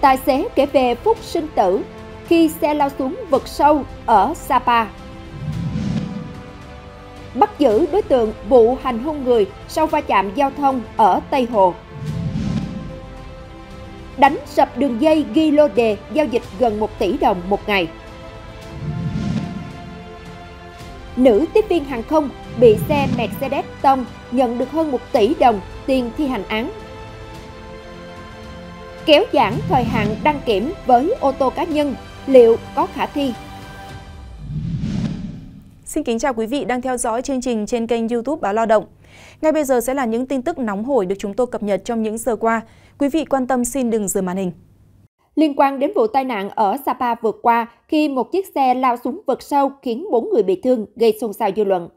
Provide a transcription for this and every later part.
Tài xế kể về phút sinh tử khi xe lao xuống vực sâu ở Sapa. Bắt giữ đối tượng vụ hành hung người sau va chạm giao thông ở Tây Hồ. Đánh sập đường dây ghi lô đề giao dịch gần 1 tỷ đồng một ngày. Nữ tiếp viên hàng không bị xe Mercedes tông nhận được hơn 1 tỷ đồng tiền thi hành án kéo giãn thời hạn đăng kiểm với ô tô cá nhân liệu có khả thi? Xin kính chào quý vị đang theo dõi chương trình trên kênh YouTube Báo Lao động. Ngay bây giờ sẽ là những tin tức nóng hổi được chúng tôi cập nhật trong những giờ qua. Quý vị quan tâm xin đừng rời màn hình. Liên quan đến vụ tai nạn ở Sapa vừa qua khi một chiếc xe lao xuống vực sâu khiến 4 người bị thương gây xôn xao dư luận.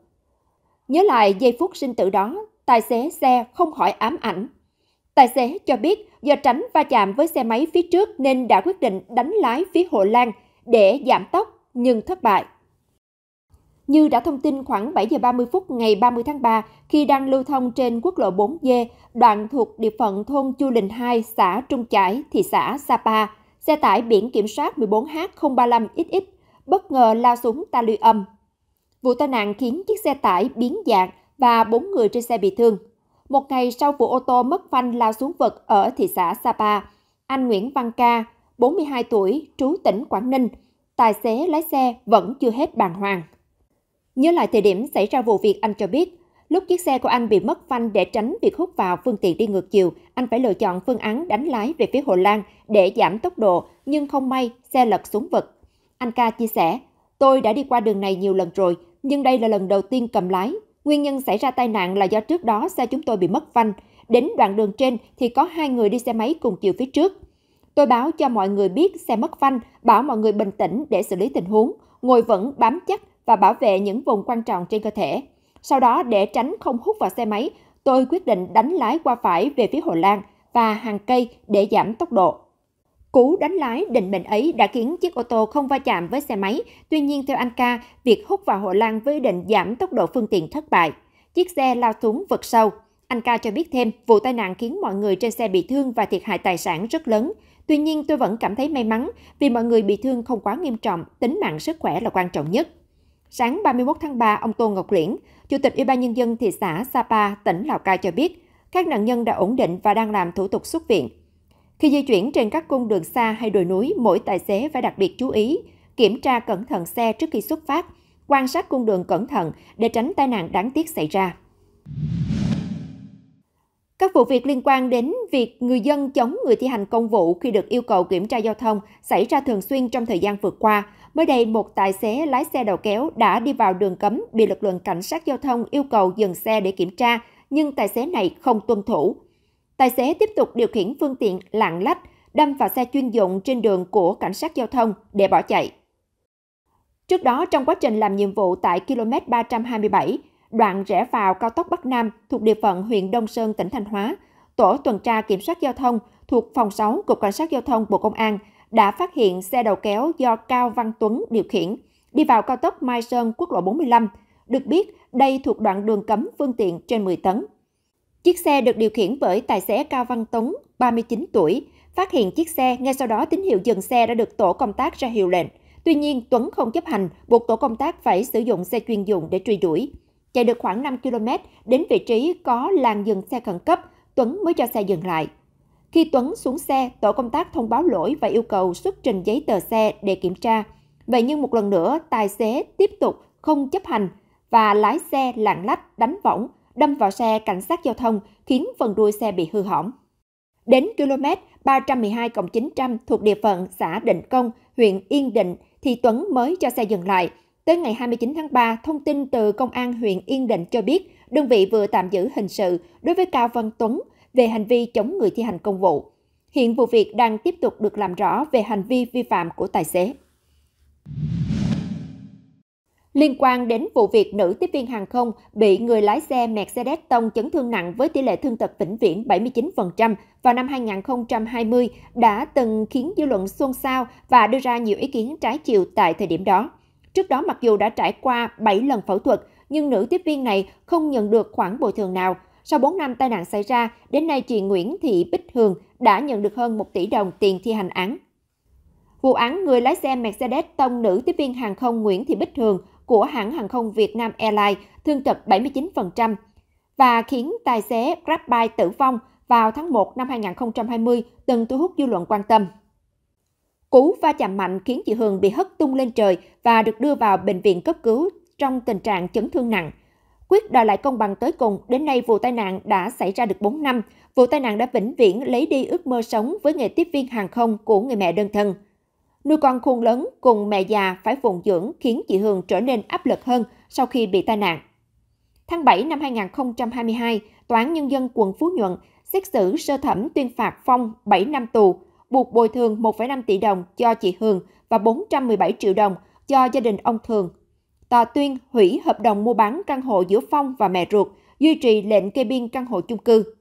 Nhớ lại giây phút sinh tử đó, tài xế xe không khỏi ám ảnh. Tài xế cho biết Do tránh va chạm với xe máy phía trước nên đã quyết định đánh lái phía hộ lan để giảm tốc nhưng thất bại. Như đã thông tin khoảng 7 giờ 30 phút ngày 30 tháng 3, khi đang lưu thông trên quốc lộ 4D, đoạn thuộc địa phận thôn Chu Lình 2, xã Trung Chải, thị xã Sapa, xe tải biển kiểm soát 14H035XX bất ngờ lao xuống ta luy âm. Vụ tai nạn khiến chiếc xe tải biến dạng và 4 người trên xe bị thương. Một ngày sau vụ ô tô mất phanh lao xuống vực ở thị xã Sapa, anh Nguyễn Văn Ca, 42 tuổi, trú tỉnh Quảng Ninh, tài xế lái xe vẫn chưa hết bàng hoàng. Nhớ lại thời điểm xảy ra vụ việc, anh cho biết, lúc chiếc xe của anh bị mất phanh để tránh việc hút vào phương tiện đi ngược chiều, anh phải lựa chọn phương án đánh lái về phía Hồ Lan để giảm tốc độ, nhưng không may xe lật xuống vực. Anh Ca chia sẻ, tôi đã đi qua đường này nhiều lần rồi, nhưng đây là lần đầu tiên cầm lái, Nguyên nhân xảy ra tai nạn là do trước đó xe chúng tôi bị mất phanh. Đến đoạn đường trên thì có hai người đi xe máy cùng chiều phía trước. Tôi báo cho mọi người biết xe mất phanh, bảo mọi người bình tĩnh để xử lý tình huống, ngồi vững bám chắc và bảo vệ những vùng quan trọng trên cơ thể. Sau đó để tránh không hút vào xe máy, tôi quyết định đánh lái qua phải về phía Hồ Lan và hàng cây để giảm tốc độ. Cú đánh lái định mệnh ấy đã khiến chiếc ô tô không va chạm với xe máy. Tuy nhiên, theo anh ca, việc hút vào hộ lan với định giảm tốc độ phương tiện thất bại. Chiếc xe lao xuống vực sâu. Anh ca cho biết thêm, vụ tai nạn khiến mọi người trên xe bị thương và thiệt hại tài sản rất lớn. Tuy nhiên, tôi vẫn cảm thấy may mắn vì mọi người bị thương không quá nghiêm trọng, tính mạng sức khỏe là quan trọng nhất. Sáng 31 tháng 3, ông Tô Ngọc Liễn, Chủ tịch Ủy ban Nhân dân thị xã Sapa, tỉnh Lào Cai cho biết, các nạn nhân đã ổn định và đang làm thủ tục xuất viện. Khi di chuyển trên các cung đường xa hay đồi núi, mỗi tài xế phải đặc biệt chú ý, kiểm tra cẩn thận xe trước khi xuất phát, quan sát cung đường cẩn thận để tránh tai nạn đáng tiếc xảy ra. Các vụ việc liên quan đến việc người dân chống người thi hành công vụ khi được yêu cầu kiểm tra giao thông xảy ra thường xuyên trong thời gian vừa qua. Mới đây, một tài xế lái xe đầu kéo đã đi vào đường cấm bị lực lượng cảnh sát giao thông yêu cầu dừng xe để kiểm tra, nhưng tài xế này không tuân thủ. Tài xế tiếp tục điều khiển phương tiện lạng lách, đâm vào xe chuyên dụng trên đường của cảnh sát giao thông để bỏ chạy. Trước đó, trong quá trình làm nhiệm vụ tại km 327, đoạn rẽ vào cao tốc Bắc Nam thuộc địa phận huyện Đông Sơn, tỉnh Thanh Hóa, Tổ tuần tra kiểm soát giao thông thuộc Phòng 6 Cục Cảnh sát Giao thông Bộ Công an đã phát hiện xe đầu kéo do Cao Văn Tuấn điều khiển đi vào cao tốc Mai Sơn quốc lộ 45. Được biết, đây thuộc đoạn đường cấm phương tiện trên 10 tấn. Chiếc xe được điều khiển bởi tài xế Cao Văn Tuấn, 39 tuổi. Phát hiện chiếc xe, ngay sau đó tín hiệu dừng xe đã được tổ công tác ra hiệu lệnh. Tuy nhiên, Tuấn không chấp hành, buộc tổ công tác phải sử dụng xe chuyên dụng để truy đuổi. Chạy được khoảng 5 km, đến vị trí có làn dừng xe khẩn cấp, Tuấn mới cho xe dừng lại. Khi Tuấn xuống xe, tổ công tác thông báo lỗi và yêu cầu xuất trình giấy tờ xe để kiểm tra. Vậy nhưng một lần nữa, tài xế tiếp tục không chấp hành và lái xe lạng lách đánh võng, đâm vào xe cảnh sát giao thông, khiến phần đuôi xe bị hư hỏng. Đến km 312 900 thuộc địa phận xã Định Công, huyện Yên Định thì Tuấn mới cho xe dừng lại. Tới ngày 29 tháng 3, thông tin từ Công an huyện Yên Định cho biết đơn vị vừa tạm giữ hình sự đối với Cao Văn Tuấn về hành vi chống người thi hành công vụ. Hiện vụ việc đang tiếp tục được làm rõ về hành vi vi phạm của tài xế. Liên quan đến vụ việc nữ tiếp viên hàng không bị người lái xe Mercedes tông chấn thương nặng với tỷ lệ thương tật vĩnh viễn 79% vào năm 2020 đã từng khiến dư luận xôn xao và đưa ra nhiều ý kiến trái chiều tại thời điểm đó. Trước đó mặc dù đã trải qua 7 lần phẫu thuật, nhưng nữ tiếp viên này không nhận được khoản bồi thường nào. Sau 4 năm tai nạn xảy ra, đến nay chị Nguyễn Thị Bích Hường đã nhận được hơn 1 tỷ đồng tiền thi hành án. Vụ án người lái xe Mercedes tông nữ tiếp viên hàng không Nguyễn Thị Bích Hường của hãng hàng không Việt Nam Airlines thương tật 79% và khiến tài xế GrabBike tử vong vào tháng 1 năm 2020 từng thu hút dư luận quan tâm. Cú va chạm mạnh khiến chị Hường bị hất tung lên trời và được đưa vào bệnh viện cấp cứu trong tình trạng chấn thương nặng. Quyết đòi lại công bằng tới cùng, đến nay vụ tai nạn đã xảy ra được 4 năm. Vụ tai nạn đã vĩnh viễn lấy đi ước mơ sống với nghề tiếp viên hàng không của người mẹ đơn thân. Nuôi con khôn lớn cùng mẹ già phải phụng dưỡng khiến chị Hương trở nên áp lực hơn sau khi bị tai nạn. Tháng 7 năm 2022, Tòa án Nhân dân quận Phú Nhuận xét xử sơ thẩm tuyên phạt Phong 7 năm tù, buộc bồi thường 1,5 tỷ đồng cho chị Hương và 417 triệu đồng cho gia đình ông Thường. Tòa tuyên hủy hợp đồng mua bán căn hộ giữa Phong và mẹ ruột, duy trì lệnh kê biên căn hộ chung cư.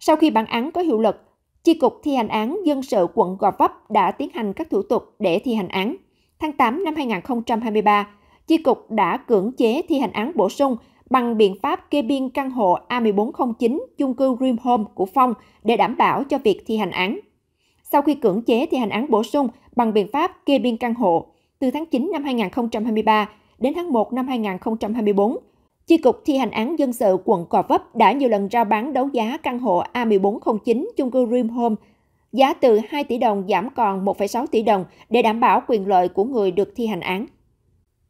Sau khi bản án có hiệu lực, Chi cục thi hành án dân sự quận Gò Vấp đã tiến hành các thủ tục để thi hành án. Tháng 8 năm 2023, Chi cục đã cưỡng chế thi hành án bổ sung bằng biện pháp kê biên căn hộ A1409 chung cư Dream Home của Phong để đảm bảo cho việc thi hành án. Sau khi cưỡng chế thi hành án bổ sung bằng biện pháp kê biên căn hộ, từ tháng 9 năm 2023 đến tháng 1 năm 2024, Chi cục thi hành án dân sự quận Cò Vấp đã nhiều lần ra bán đấu giá căn hộ A1409 chung cư Dream Home, giá từ 2 tỷ đồng giảm còn 1,6 tỷ đồng để đảm bảo quyền lợi của người được thi hành án.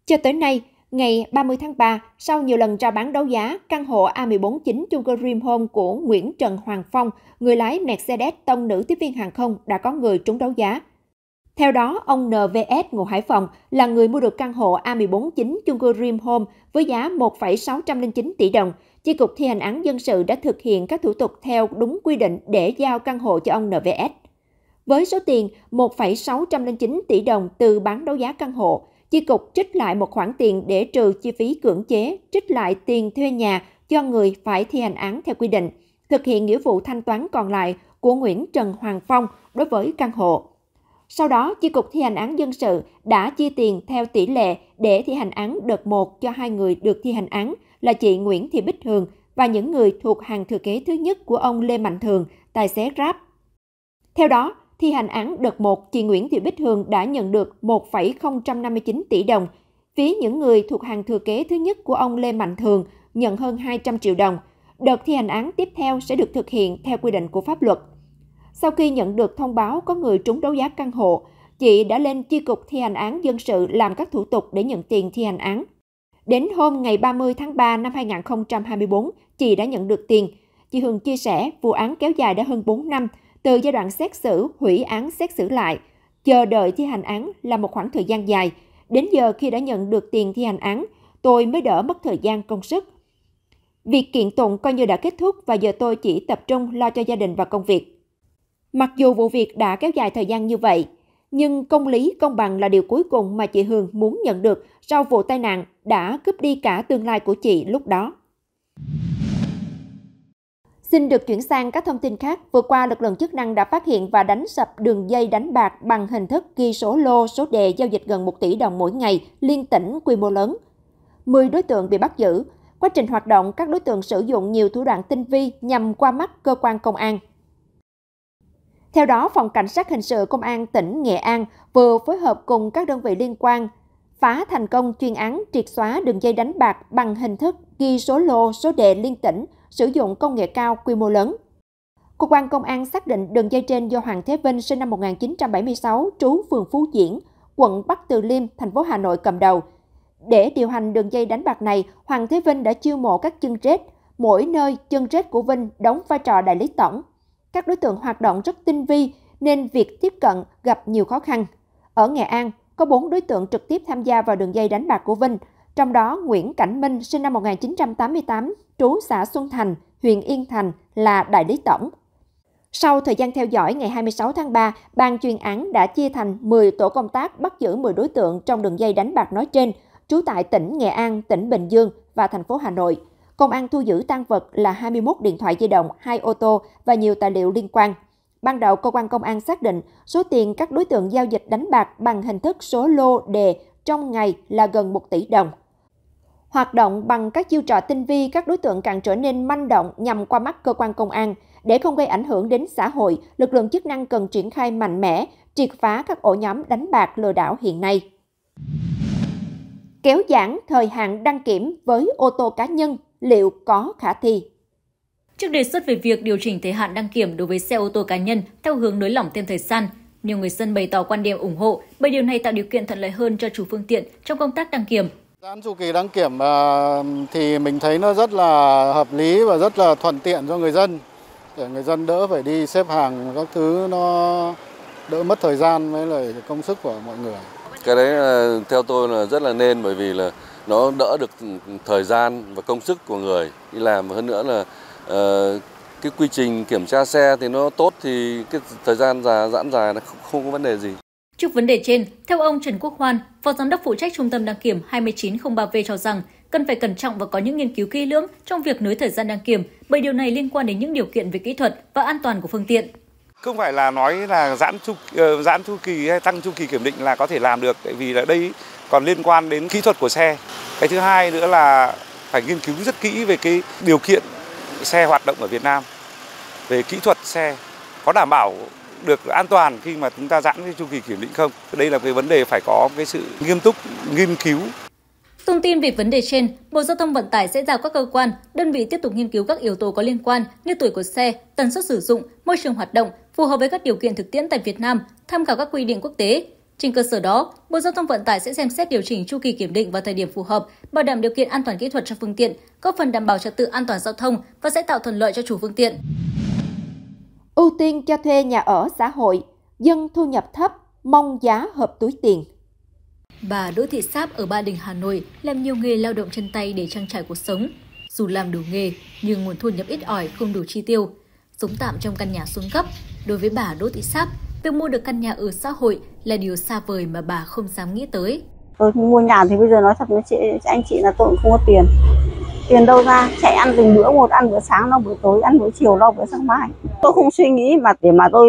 Cho tới nay, ngày 30 tháng 3, sau nhiều lần ra bán đấu giá, căn hộ A149 chung cư Dream Home của Nguyễn Trần Hoàng Phong, người lái Mercedes tông nữ tiếp viên hàng không đã có người trúng đấu giá – theo đó, ông NVS ngụ Hải Phòng là người mua được căn hộ A149 chung cư Dream Home với giá 1,609 tỷ đồng. Chi cục thi hành án dân sự đã thực hiện các thủ tục theo đúng quy định để giao căn hộ cho ông NVS. Với số tiền 1,609 tỷ đồng từ bán đấu giá căn hộ, chi cục trích lại một khoản tiền để trừ chi phí cưỡng chế, trích lại tiền thuê nhà cho người phải thi hành án theo quy định, thực hiện nghĩa vụ thanh toán còn lại của Nguyễn Trần Hoàng Phong đối với căn hộ. Sau đó, Chi cục thi hành án dân sự đã chi tiền theo tỷ lệ để thi hành án đợt 1 cho hai người được thi hành án là chị Nguyễn Thị Bích Hường và những người thuộc hàng thừa kế thứ nhất của ông Lê Mạnh Thường, tài xế Grab. Theo đó, thi hành án đợt 1, chị Nguyễn Thị Bích Hường đã nhận được 1,059 tỷ đồng. Phía những người thuộc hàng thừa kế thứ nhất của ông Lê Mạnh Thường nhận hơn 200 triệu đồng. Đợt thi hành án tiếp theo sẽ được thực hiện theo quy định của pháp luật. Sau khi nhận được thông báo có người trúng đấu giá căn hộ, chị đã lên chi cục thi hành án dân sự làm các thủ tục để nhận tiền thi hành án. Đến hôm ngày 30 tháng 3 năm 2024, chị đã nhận được tiền. Chị Hường chia sẻ vụ án kéo dài đã hơn 4 năm, từ giai đoạn xét xử, hủy án xét xử lại, chờ đợi thi hành án là một khoảng thời gian dài. Đến giờ khi đã nhận được tiền thi hành án, tôi mới đỡ mất thời gian công sức. Việc kiện tụng coi như đã kết thúc và giờ tôi chỉ tập trung lo cho gia đình và công việc. Mặc dù vụ việc đã kéo dài thời gian như vậy, nhưng công lý công bằng là điều cuối cùng mà chị Hương muốn nhận được sau vụ tai nạn đã cướp đi cả tương lai của chị lúc đó. Xin được chuyển sang các thông tin khác. Vừa qua, lực lượng chức năng đã phát hiện và đánh sập đường dây đánh bạc bằng hình thức ghi số lô, số đề giao dịch gần 1 tỷ đồng mỗi ngày, liên tỉnh quy mô lớn. 10 đối tượng bị bắt giữ. Quá trình hoạt động, các đối tượng sử dụng nhiều thủ đoạn tinh vi nhằm qua mắt cơ quan công an. Theo đó, Phòng Cảnh sát Hình sự Công an tỉnh Nghệ An vừa phối hợp cùng các đơn vị liên quan phá thành công chuyên án triệt xóa đường dây đánh bạc bằng hình thức ghi số lô, số đề liên tỉnh, sử dụng công nghệ cao quy mô lớn. Cơ quan công an xác định đường dây trên do Hoàng Thế Vinh sinh năm 1976, trú phường Phú Diễn, quận Bắc Từ Liêm, thành phố Hà Nội cầm đầu. Để điều hành đường dây đánh bạc này, Hoàng Thế Vinh đã chiêu mộ các chân rết. Mỗi nơi chân rết của Vinh đóng vai trò đại lý tổng, các đối tượng hoạt động rất tinh vi nên việc tiếp cận gặp nhiều khó khăn. Ở Nghệ An, có 4 đối tượng trực tiếp tham gia vào đường dây đánh bạc của Vinh, trong đó Nguyễn Cảnh Minh sinh năm 1988, trú xã Xuân Thành, huyện Yên Thành là đại lý tổng. Sau thời gian theo dõi ngày 26 tháng 3, ban chuyên án đã chia thành 10 tổ công tác bắt giữ 10 đối tượng trong đường dây đánh bạc nói trên, trú tại tỉnh Nghệ An, tỉnh Bình Dương và thành phố Hà Nội. Công an thu giữ tăng vật là 21 điện thoại di động, 2 ô tô và nhiều tài liệu liên quan. Ban đầu, cơ quan công an xác định số tiền các đối tượng giao dịch đánh bạc bằng hình thức số lô đề trong ngày là gần 1 tỷ đồng. Hoạt động bằng các chiêu trò tinh vi, các đối tượng càng trở nên manh động nhằm qua mắt cơ quan công an. Để không gây ảnh hưởng đến xã hội, lực lượng chức năng cần triển khai mạnh mẽ, triệt phá các ổ nhóm đánh bạc lừa đảo hiện nay. Kéo giãn thời hạn đăng kiểm với ô tô cá nhân liệu có khả thi. Trước đề xuất về việc điều chỉnh thời hạn đăng kiểm đối với xe ô tô cá nhân theo hướng nới lỏng thêm thời gian, nhiều người dân bày tỏ quan điểm ủng hộ bởi điều này tạo điều kiện thuận lợi hơn cho chủ phương tiện trong công tác đăng kiểm. Giãn chu kỳ đăng kiểm à, thì mình thấy nó rất là hợp lý và rất là thuận tiện cho người dân để người dân đỡ phải đi xếp hàng các thứ nó đỡ mất thời gian với lại công sức của mọi người. Cái đấy theo tôi là rất là nên bởi vì là nó đỡ được thời gian và công sức của người đi làm và hơn nữa là uh, cái quy trình kiểm tra xe thì nó tốt thì cái thời gian dài giãn dài là không, không có vấn đề gì. Trước vấn đề trên, theo ông Trần Quốc Hoan, Phó Giám đốc phụ trách Trung tâm đăng kiểm 2903V cho rằng cần phải cẩn trọng và có những nghiên cứu kỹ lưỡng trong việc nối thời gian đăng kiểm bởi điều này liên quan đến những điều kiện về kỹ thuật và an toàn của phương tiện. Không phải là nói là giãn chu ờ, giãn chu kỳ hay tăng chu kỳ kiểm định là có thể làm được tại vì là đây còn liên quan đến kỹ thuật của xe cái thứ hai nữa là phải nghiên cứu rất kỹ về cái điều kiện xe hoạt động ở Việt Nam về kỹ thuật xe có đảm bảo được an toàn khi mà chúng ta giãn cái chu kỳ kiểm định không đây là cái vấn đề phải có cái sự nghiêm túc nghiên cứu Thông tin về vấn đề trên, Bộ Giao thông Vận tải sẽ giao các cơ quan, đơn vị tiếp tục nghiên cứu các yếu tố có liên quan như tuổi của xe, tần suất sử dụng, môi trường hoạt động, phù hợp với các điều kiện thực tiễn tại Việt Nam, tham khảo các quy định quốc tế, trên cơ sở đó, Bộ Giao thông Vận tải sẽ xem xét điều chỉnh chu kỳ kiểm định vào thời điểm phù hợp, bảo đảm điều kiện an toàn kỹ thuật cho phương tiện, góp phần đảm bảo trật tự an toàn giao thông và sẽ tạo thuận lợi cho chủ phương tiện. Ưu tiên cho thuê nhà ở xã hội, dân thu nhập thấp, mong giá hợp túi tiền. Bà Đỗ Thị Sáp ở Ba Đình, Hà Nội làm nhiều nghề lao động chân tay để trang trải cuộc sống. Dù làm đủ nghề, nhưng nguồn thu nhập ít ỏi không đủ chi tiêu. Sống tạm trong căn nhà xuống cấp, đối với bà Đỗ Thị Sáp, Việc mua được căn nhà ở xã hội là điều xa vời mà bà không dám nghĩ tới. Tôi mua nhà thì bây giờ nói thật với chị, anh chị là tôi cũng không có tiền. Tiền đâu ra, chạy ăn từng bữa một, ăn bữa sáng, lo bữa tối, ăn bữa chiều, lo bữa sáng mai. Tôi không suy nghĩ mà để mà tôi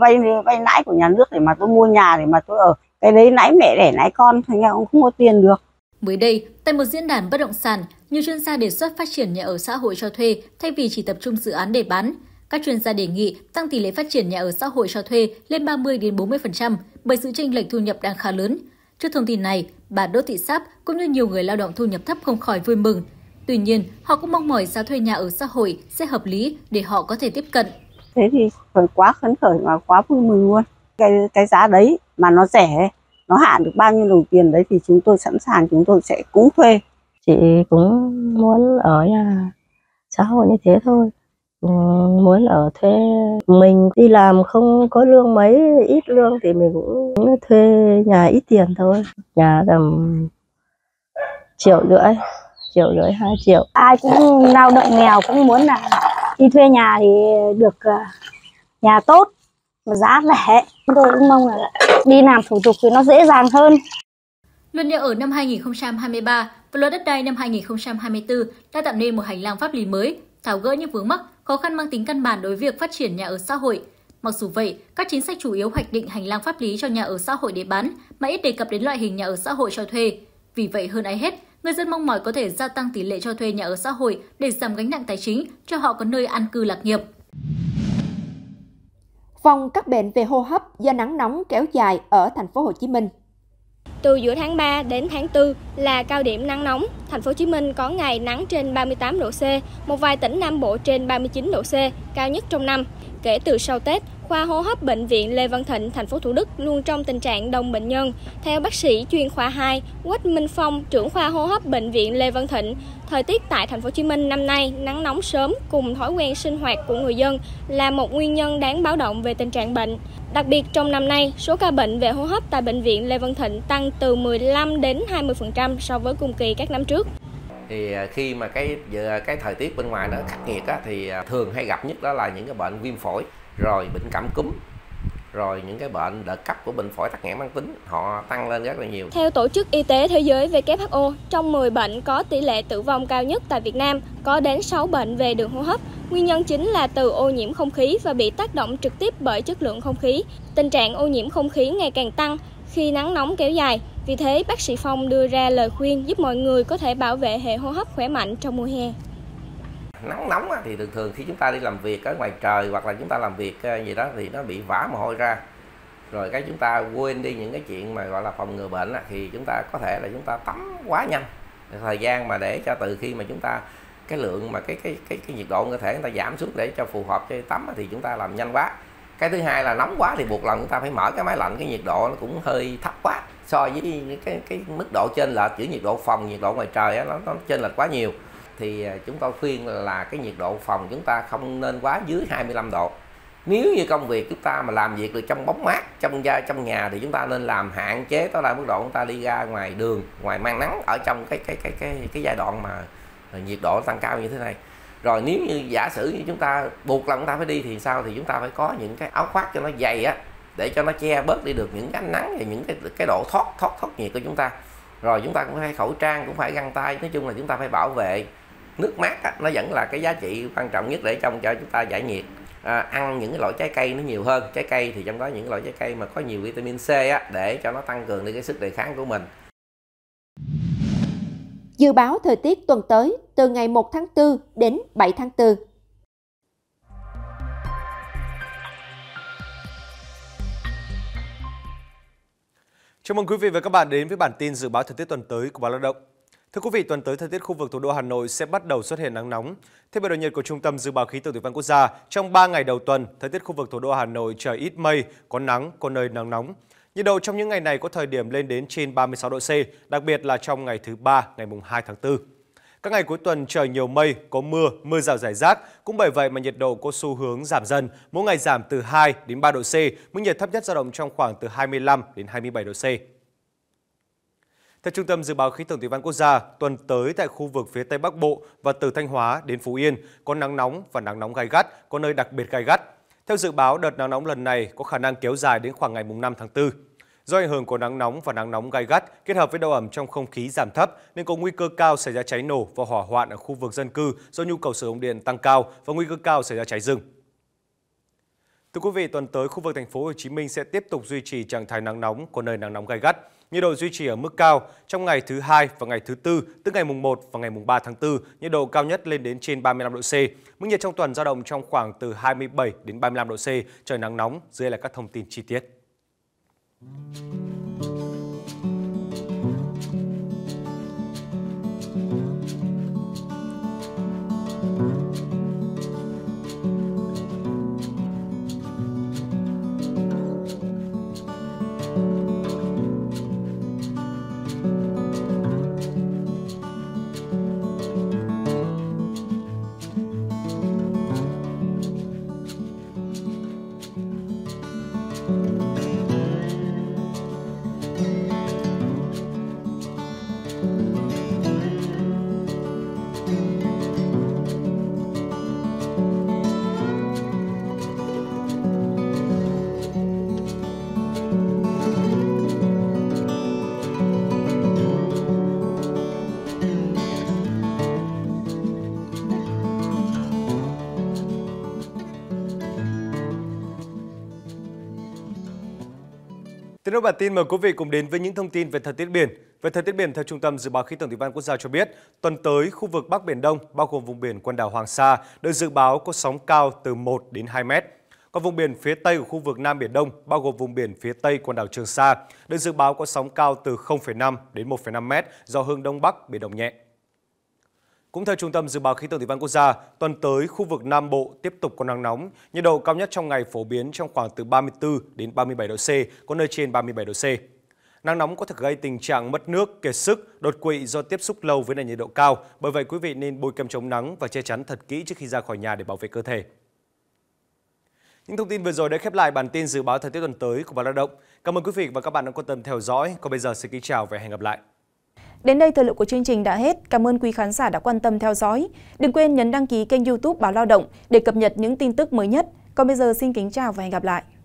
vay vay lãi của nhà nước để mà tôi mua nhà để mà tôi ở. Cái đấy lãi mẹ để lãi con, thì ra cũng không có tiền được. Mới đây, tại một diễn đàn bất động sản, nhiều chuyên gia đề xuất phát triển nhà ở xã hội cho thuê thay vì chỉ tập trung dự án để bán. Các chuyên gia đề nghị tăng tỷ lệ phát triển nhà ở xã hội cho thuê lên 30 đến 40% bởi sự chênh lệch thu nhập đang khá lớn. Trước thông tin này, bà Đỗ Thị Sáp cũng như nhiều người lao động thu nhập thấp không khỏi vui mừng. Tuy nhiên, họ cũng mong mỏi giá thuê nhà ở xã hội sẽ hợp lý để họ có thể tiếp cận. Thế thì phải quá khấn khởi và quá vui mừng luôn. Cái cái giá đấy mà nó rẻ, nó hạ được bao nhiêu đồng tiền đấy thì chúng tôi sẵn sàng chúng tôi sẽ cũng thuê. Chị cũng muốn ở nhà xã hội như thế thôi Ừ, muốn ở thuê mình đi làm không có lương mấy ít lương thì mình cũng thuê nhà ít tiền thôi nhà tầm triệu rưỡi triệu rưỡi hai triệu ai cũng lao động nghèo cũng muốn là đi thuê nhà thì được à, nhà tốt và giá rẻ chúng tôi cũng mong là đi làm thủ tục thì nó dễ dàng hơn Luật nhà ở năm 2023 và luật đất đai năm 2024 đã tạo nên một hành lang pháp lý mới, tháo gỡ những vướng mắc khó khăn mang tính căn bản đối việc phát triển nhà ở xã hội. Mặc dù vậy, các chính sách chủ yếu hoạch định hành lang pháp lý cho nhà ở xã hội để bán mà ít đề cập đến loại hình nhà ở xã hội cho thuê. Vì vậy hơn ai hết, người dân mong mỏi có thể gia tăng tỷ lệ cho thuê nhà ở xã hội để giảm gánh nặng tài chính cho họ có nơi an cư lạc nghiệp. Phòng các bệnh về hô hấp do nắng nóng kéo dài ở thành phố Hồ Chí Minh. Từ giữa tháng 3 đến tháng 4 là cao điểm nắng nóng, thành phố Hồ Chí Minh có ngày nắng trên 38 độ C, một vài tỉnh Nam Bộ trên 39 độ C, cao nhất trong năm. Kể từ sau Tết, Khoa hô hấp bệnh viện Lê Văn Thịnh, thành phố Thủ Đức luôn trong tình trạng đông bệnh nhân. Theo bác sĩ chuyên khoa 2 Quách Minh Phong, trưởng khoa hô hấp bệnh viện Lê Văn Thịnh, thời tiết tại thành phố Hồ Chí Minh năm nay nắng nóng sớm cùng thói quen sinh hoạt của người dân là một nguyên nhân đáng báo động về tình trạng bệnh. Đặc biệt trong năm nay, số ca bệnh về hô hấp tại bệnh viện Lê Văn Thịnh tăng từ 15 đến 20% so với cùng kỳ các năm trước thì à, khi mà cái à, cái thời tiết bên ngoài nó khắc nghiệt á, thì à, thường hay gặp nhất đó là những cái bệnh viêm phổi rồi bệnh cảm cúm rồi những cái bệnh đợt cấp của bệnh phổi tắc nghẽn mãn tính họ tăng lên rất là nhiều. Theo Tổ chức Y tế Thế giới WHO, trong 10 bệnh có tỷ lệ tử vong cao nhất tại Việt Nam, có đến 6 bệnh về đường hô hấp. Nguyên nhân chính là từ ô nhiễm không khí và bị tác động trực tiếp bởi chất lượng không khí. Tình trạng ô nhiễm không khí ngày càng tăng khi nắng nóng kéo dài. Vì thế, bác sĩ Phong đưa ra lời khuyên giúp mọi người có thể bảo vệ hệ hô hấp khỏe mạnh trong mùa hè nắng nóng thì thường thường khi chúng ta đi làm việc ở ngoài trời hoặc là chúng ta làm việc ờ, gì đó thì nó bị vã mồ hôi ra rồi cái chúng ta quên đi những cái chuyện mà gọi là phòng ngừa bệnh thì chúng ta có thể là chúng ta tắm quá nhanh thời gian mà để cho từ khi mà chúng ta cái lượng mà cái cái cái, cái nhiệt độ cơ thể chúng ta giảm xuống để cho phù hợp cho tắm thì chúng ta làm nhanh quá cái thứ hai là nóng quá thì buộc lòng chúng ta phải mở cái máy lạnh cái nhiệt độ nó cũng hơi thấp quá so với cái cái mức độ trên là giữa nhiệt độ phòng nhiệt độ ngoài trời đó, nó, nó trên lệch quá nhiều thì chúng tôi khuyên là cái nhiệt độ phòng chúng ta không nên quá dưới 25 độ nếu như công việc chúng ta mà làm việc được trong bóng mát trong gia trong nhà thì chúng ta nên làm hạn chế tối đa mức độ chúng ta đi ra ngoài đường ngoài mang nắng ở trong cái cái cái cái cái giai đoạn mà nhiệt độ tăng cao như thế này rồi nếu như giả sử như chúng ta buộc lòng chúng ta phải đi thì sao thì chúng ta phải có những cái áo khoác cho nó dày á để cho nó che bớt đi được những cái ánh nắng và những cái cái độ thoát thoát thoát nhiệt của chúng ta rồi chúng ta cũng phải khẩu trang cũng phải găng tay nói chung là chúng ta phải bảo vệ nước mát á, nó vẫn là cái giá trị quan trọng nhất để trong cho chúng ta giải nhiệt à, ăn những cái loại trái cây nó nhiều hơn trái cây thì trong đó những loại trái cây mà có nhiều vitamin C á, để cho nó tăng cường đi cái sức đề kháng của mình Dự báo thời tiết tuần tới từ ngày 1 tháng 4 đến 7 tháng 4. Chào mừng quý vị và các bạn đến với bản tin dự báo thời tiết tuần tới của Báo Lao động. Thưa quý vị, tuần tới thời tiết khu vực thủ đô Hà Nội sẽ bắt đầu xuất hiện nắng nóng. Theo biểu đồ nhiệt của Trung tâm Dự báo khí tượng Thủy văn Quốc gia, trong 3 ngày đầu tuần, thời tiết khu vực thủ đô Hà Nội trời ít mây, có nắng, có nơi nắng nóng. Nhiệt độ trong những ngày này có thời điểm lên đến trên 36 độ C, đặc biệt là trong ngày thứ ba, ngày mùng 2 tháng 4. Các ngày cuối tuần trời nhiều mây, có mưa, mưa rào rải rác, cũng bởi vậy mà nhiệt độ có xu hướng giảm dần, mỗi ngày giảm từ 2 đến 3 độ C, mức nhiệt thấp nhất dao động trong khoảng từ 25 đến 27 độ C. Theo Trung tâm Dự báo Khí tượng Thủy văn Quốc gia, tuần tới tại khu vực phía Tây Bắc Bộ và từ Thanh Hóa đến Phú Yên có nắng nóng và nắng nóng gai gắt, có nơi đặc biệt gai gắt. Theo dự báo, đợt nắng nóng lần này có khả năng kéo dài đến khoảng ngày 5 tháng 4. Do ảnh hưởng của nắng nóng và nắng nóng gai gắt kết hợp với độ ẩm trong không khí giảm thấp nên có nguy cơ cao xảy ra cháy nổ và hỏa hoạn ở khu vực dân cư do nhu cầu sử dụng điện tăng cao và nguy cơ cao xảy ra cháy rừng. Thưa quý vị, tuần tới khu vực thành phố Hồ Chí Minh sẽ tiếp tục duy trì trạng thái nắng nóng, có nơi nắng nóng gai gắt. Nhiệt độ duy trì ở mức cao trong ngày thứ hai và ngày thứ tư, tức ngày mùng 1 và ngày mùng 3 tháng 4, nhiệt độ cao nhất lên đến trên 35 độ C. Mức nhiệt trong tuần dao động trong khoảng từ 27 đến 35 độ C, trời nắng nóng. Dưới là các thông tin chi tiết. Tiếp theo bản tin mời quý vị cùng đến với những thông tin về thời tiết biển. Về thời tiết biển, theo Trung tâm Dự báo Khí tượng Thủy văn Quốc gia cho biết, tuần tới khu vực Bắc Biển Đông, bao gồm vùng biển quần đảo Hoàng Sa, được dự báo có sóng cao từ 1 đến 2 mét. Còn vùng biển phía Tây của khu vực Nam Biển Đông, bao gồm vùng biển phía Tây quần đảo Trường Sa, được dự báo có sóng cao từ 0,5 đến 1,5 mét do hướng Đông Bắc, biển động nhẹ. Cũng theo Trung tâm Dự báo Khí tượng Thủy văn Quốc gia, tuần tới khu vực Nam Bộ tiếp tục có nắng nóng, nhiệt độ cao nhất trong ngày phổ biến trong khoảng từ 34 đến 37 độ C, có nơi trên 37 độ C. Nắng nóng có thể gây tình trạng mất nước, kiệt sức, đột quỵ do tiếp xúc lâu với nền nhiệt độ cao, bởi vậy quý vị nên bôi kem chống nắng và che chắn thật kỹ trước khi ra khỏi nhà để bảo vệ cơ thể. Những thông tin vừa rồi đã khép lại bản tin dự báo thời tiết tuần tới của báo lao động. Cảm ơn quý vị và các bạn đã quan tâm theo dõi. Còn bây giờ xin kính chào và hẹn gặp lại. Đến đây thời lượng của chương trình đã hết. Cảm ơn quý khán giả đã quan tâm theo dõi. Đừng quên nhấn đăng ký kênh youtube Báo Lao Động để cập nhật những tin tức mới nhất. Còn bây giờ xin kính chào và hẹn gặp lại.